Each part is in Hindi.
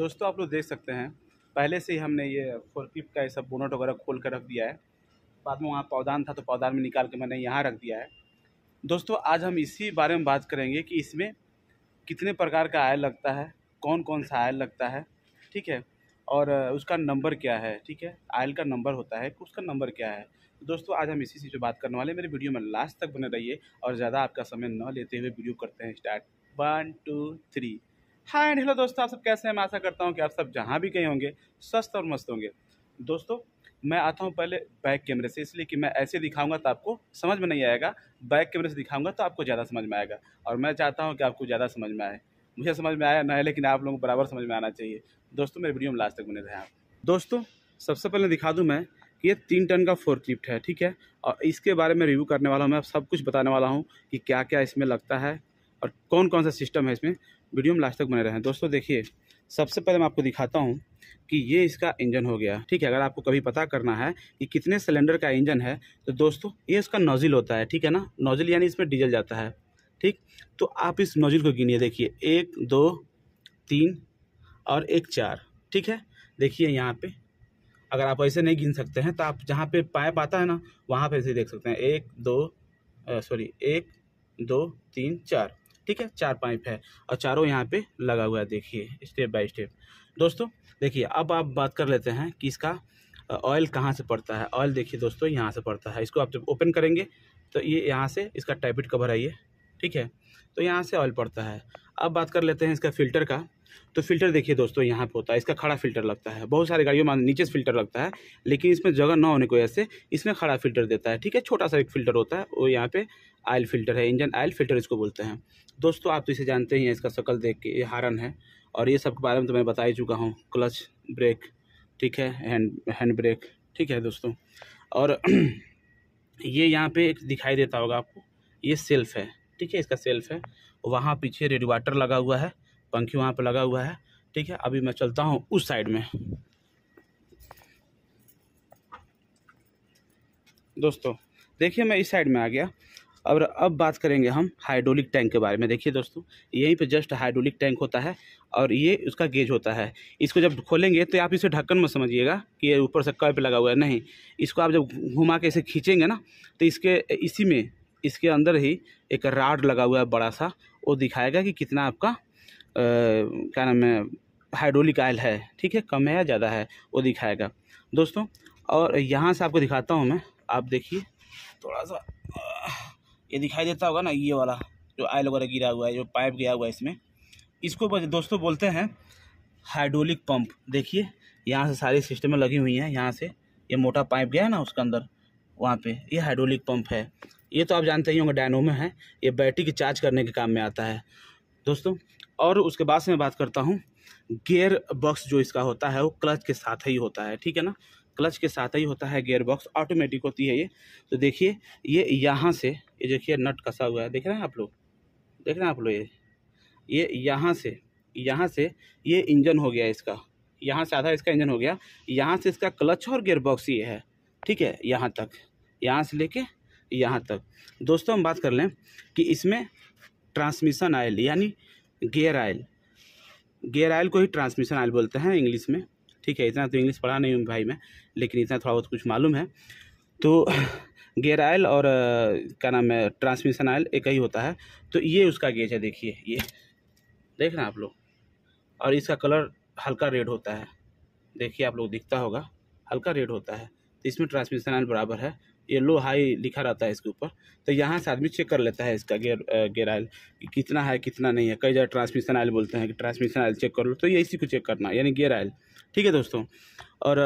दोस्तों आप लोग देख सकते हैं पहले से ही हमने ये फोरक्लिप का ये सब बोनट वगैरह खोल कर रख दिया है बाद में वहाँ पौधान था तो पौधान में निकाल के मैंने यहाँ रख दिया है दोस्तों आज हम इसी बारे में बात करेंगे कि इसमें कितने प्रकार का आयल लगता है कौन कौन सा आयल लगता है ठीक है और उसका नंबर क्या है ठीक है आयल का नंबर होता है उसका नंबर क्या है तो दोस्तों आज हम इसी चीज़ पर बात करने वाले हैं मेरे वीडियो में लास्ट तक बने रहिए और ज़्यादा आपका समय न लेते हुए वीडियो करते हैं start one two three hi and hello दोस्तों आप सब कैसे हैं मैं आशा करता हूँ कि आप सब जहाँ भी कहीं होंगे स्वस्थ और मस्त होंगे दोस्तों मैं आता हूँ पहले बैक कैमरे से इसलिए कि मैं ऐसे दिखाऊंगा तो आपको समझ में नहीं आएगा बैक कैमरे से दिखाऊंगा तो आपको ज़्यादा समझ में आएगा और मैं चाहता हूँ कि आपको ज़्यादा समझ में आए मुझे समझ में आया ना लेकिन आप लोगों को बराबर समझ में आना चाहिए दोस्तों मेरे वीडियो में लास्ट तक बने रहे आप दोस्तों सबसे पहले दिखा दूँ मैं कि ये तीन टन का फोर लिफ्ट है ठीक है और इसके बारे में रिव्यू करने वाला हूँ मैं सब कुछ बताने वाला हूँ कि क्या क्या इसमें लगता है और कौन कौन सा सिस्टम है इसमें वीडियो में लास्ट तक बने रहें दोस्तों देखिए सबसे पहले मैं आपको दिखाता हूँ कि ये इसका इंजन हो गया ठीक है अगर आपको कभी पता करना है कि कितने सिलेंडर का इंजन है तो दोस्तों ये इसका नोजिल होता है ठीक है ना नोजिल यानी इसमें डीजल जाता है ठीक तो आप इस नोजिल को गिनिए देखिए एक दो तीन और एक चार ठीक है देखिए यहाँ पे अगर आप ऐसे नहीं गिन सकते हैं तो आप जहाँ पे पाइप आता है ना वहाँ पे ऐसे देख सकते हैं एक दो सॉरी एक दो तीन चार ठीक है चार पाइप है और चारों यहाँ पे लगा हुआ है देखिए स्टेप बाय स्टेप दोस्तों देखिए अब आप बात कर लेते हैं कि इसका ऑयल कहाँ से पड़ता है ऑयल देखिए दोस्तों यहाँ से पड़ता है इसको आप जब ओपन करेंगे तो ये यहाँ से इसका टाइपिट कवर है ये ठीक है तो यहाँ से ऑयल पड़ता है अब बात कर लेते हैं इसका फ़िल्टर का तो फिल्टर देखिए दोस्तों यहाँ पे होता है इसका खड़ा फिल्टर लगता है बहुत सारी गाड़ियों में नीचे से फिल्टर लगता है लेकिन इसमें जगह ना होने की वजह से इसमें खड़ा फिल्टर देता है ठीक है छोटा सा एक फिल्टर होता है वो यहाँ पे आयल फिल्टर है इंजन आयल फिल्टर इसको बोलते हैं दोस्तों आप तो इसे जानते ही हैं इसका शक्ल देख के ये हारन है और ये सब के बारे में तो मैं बता ही चुका हूँ क्लच ब्रेक ठीक है हैंड ब्रेक ठीक है दोस्तों और ये यहाँ पे दिखाई देता होगा आपको ये सेल्फ है ठीक है इसका सेल्फ है वहाँ पीछे रेडवाटर लगा हुआ है पंखी वहाँ पर लगा हुआ है ठीक है अभी मैं चलता हूँ उस साइड में दोस्तों देखिए मैं इस साइड में आ गया और अब बात करेंगे हम हाइड्रोलिक टैंक के बारे में देखिए दोस्तों यहीं पे जस्ट हाइड्रोलिक टैंक होता है और ये उसका गेज होता है इसको जब खोलेंगे तो आप इसे ढक्कन में समझिएगा कि ये ऊपर से कप लगा हुआ है नहीं इसको आप जब घुमा के इसे खींचेंगे ना तो इसके इसी में इसके अंदर ही एक राड लगा हुआ है बड़ा सा वो दिखाएगा कि कितना आपका क्या नाम है हाइड्रोलिक आयल है ठीक है कम है या ज़्यादा है वो दिखाएगा दोस्तों और यहाँ से आपको दिखाता हूँ मैं आप देखिए थोड़ा सा ये दिखाई देता होगा ना ये वाला जो आयल वगैरह गिरा हुआ है जो पाइप गया हुआ है इसमें इसको दोस्तों बोलते हैं हाइड्रोलिक पंप देखिए यहाँ से सारी सिस्टमें लगी हुई हैं यहाँ से ये मोटा पाइप गया है ना उसके अंदर वहाँ पे ये हाइड्रोलिक पंप है ये तो आप जानते ही होंगे डायनो में है ये बैटरी के चार्ज करने के काम में आता है दोस्तों और उसके बाद से मैं बात करता हूँ गेयर बॉक्स जो इसका होता है वो क्लच के साथ ही होता है ठीक है ना क्लच के साथ ही होता है गेयर बॉक्स ऑटोमेटिक होती है ये तो देखिए ये यहाँ से ये देखिए नट कसा हुआ है देख रहे हैं आप लोग देख रहे हैं आप लोग ये ये यहाँ से यहाँ से ये इंजन हो गया इसका यहाँ से आधा इसका इंजन हो गया यहाँ से इसका क्लच और गेयर बॉक्स ये है ठीक है यहाँ तक यहाँ से लेके यहाँ तक दोस्तों हम बात कर लें कि इसमें ट्रांसमिशन आयल यानी गेयर आयल गेयर आयल को ही ट्रांसमिशन आयल बोलते हैं इंग्लिश में ठीक है इतना तो इंग्लिश पढ़ा नहीं हूँ भाई मैं लेकिन इतना थोड़ा बहुत कुछ मालूम है तो गेयर आयल और क्या नाम है ट्रांसमिशन आयल एक ही होता है तो ये उसका गेज है देखिए ये देख रहे हैं आप लोग और इसका कलर हल्का रेड होता है देखिए आप लोग दिखता होगा हल्का रेड होता है तो इसमें ट्रांसमिशन आयल बराबर है येलो हाई लिखा रहता है इसके ऊपर तो यहाँ से आदमी चेक कर लेता है इसका गेयर गेयर आयल कितना है कितना नहीं है कई जगह ट्रांसमिशन आयल बोलते हैं कि ट्रांसमिशन आयल चेक कर लो तो ये इसी को चेक करना यानी गेयर आयल ठीक है दोस्तों और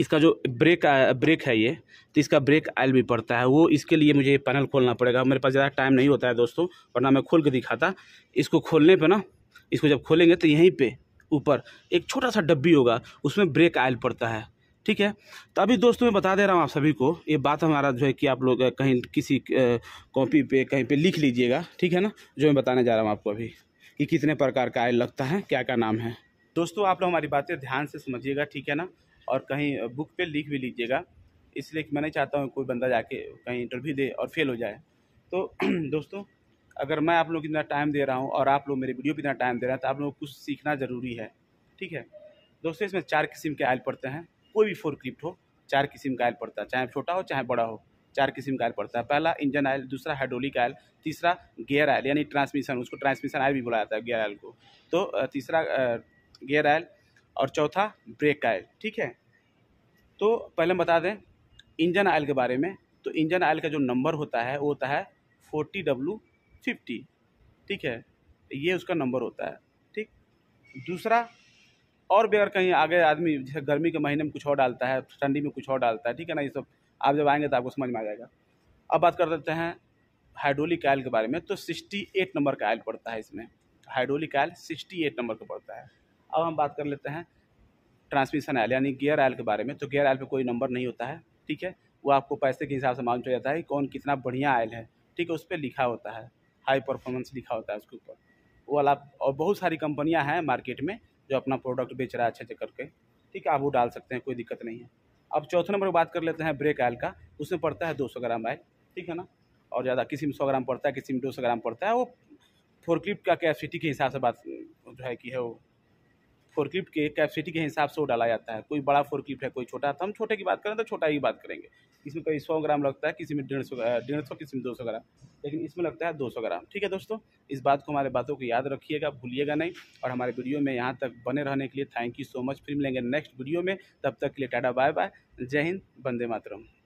इसका जो ब्रेक ब्रेक है ये तो इसका ब्रेक आयल भी पड़ता है वो इसके लिए मुझे पैनल खोलना पड़ेगा मेरे पास ज़्यादा टाइम नहीं होता है दोस्तों वरना मैं खोल के दिखाता इसको खोलने पर ना इसको जब खोलेंगे तो यहीं पर ऊपर एक छोटा सा डब्बी होगा उसमें ब्रेक आयल पड़ता है ठीक है तो अभी दोस्तों मैं बता दे रहा हूँ आप सभी को ये बात हमारा जो है कि आप लोग कहीं किसी कॉपी पे कहीं पे लिख लीजिएगा ठीक है ना जो मैं बताने जा रहा हूँ आपको अभी कि कितने प्रकार का आय लगता है क्या क्या नाम है दोस्तों आप लोग हमारी बातें ध्यान से समझिएगा ठीक है ना और कहीं बुक पर लिख भी लीजिएगा इसलिए मैं नहीं चाहता हूँ कोई बंदा जाके कहीं इंटरव्यू दे और फेल हो जाए तो दोस्तों अगर मैं आप लोग इतना टाइम दे रहा हूँ और आप लोग मेरे वीडियो पर इतना टाइम दे रहे हैं तो आप लोग कुछ सीखना ज़रूरी है ठीक है दोस्तों इसमें चार किस्म के आयल पड़ते हैं कोई भी फोर क्लिप्ट हो चार किस्म का आयल पड़ता है चाहे छोटा हो चाहे बड़ा हो चार किस्म का आयल पड़ता है पहला इंजन आयल दूसरा हाइड्रोलिक आयल तीसरा गियर आयल यानी ट्रांसमिशन उसको ट्रांसमिशन आयल भी बोला जाता है गियर आयल को तो तीसरा गियर आयल और चौथा ब्रेक आयल ठीक है तो पहले हम बता दें इंजन आयल के बारे में तो इंजन आयल का जो नंबर होता है वो होता है फोर्टी डब्लू फिफ्टी ठीक है ये उसका नंबर होता है ठीक दूसरा और भी अगर कहीं आगे आदमी जैसे गर्मी के महीने में कुछ और डालता है ठंडी में कुछ और डालता है ठीक है ना ये सब आप जब आएंगे तो आपको समझ में आ जाएगा अब बात कर लेते हैं हाइड्रोलिक आयल के बारे में तो सिक्सटी एट नंबर का आयल पड़ता है इसमें hydraulic oil sixty eight number का पड़ता है अब हम बात कर लेते हैं ट्रांसमिशन आयल यानी गियर आयल के बारे में तो गियर आयल पर कोई नंबर नहीं होता है ठीक है वो आपको पैसे के हिसाब से मालूम चल जाता है कि कौन कितना बढ़िया आयल है ठीक है उस पर लिखा होता है हाई परफॉर्मेंस लिखा होता है उसके ऊपर वो वाला और बहुत सारी कंपनियाँ हैं मार्केट में जो अपना प्रोडक्ट बेच रहा है अच्छे से करके ठीक है आप वो डाल सकते हैं कोई दिक्कत नहीं है अब चौथे नंबर बात कर लेते हैं ब्रेक आयल का उसमें पड़ता है दो सौ ग्राम आयल ठीक है ना और ज़्यादा किसी में सौ ग्राम पड़ता है किसी में दो सौ ग्राम पड़ता है वो क्लिप का कैपेसिटी के हिसाब से बात जो है कि है वो फोरक्लिफ्ट के कैपेसिटी के हिसाब से वो डाला जाता है कोई बड़ा फोरक्लिफ्ट है कोई छोटा तो हम छोटे की बात करें तो छोटा ही बात करेंगे इसमें कई सौ ग्राम लगता है किसी में डेढ़ सौ डेढ़ सौ किसी में दो सौ ग्राम लेकिन इसमें लगता है दो सौ ग्राम ठीक है दोस्तों इस बात को हमारे बातों को याद रखिएगा भूलिएगा नहीं और हमारे वीडियो में यहाँ तक बने रहने के लिए थैंक यू सो मच फिर मिलेंगे नेक्स्ट वीडियो में तब तक के लिए टाटा बाय बाय जय हिंद बंदे मातरम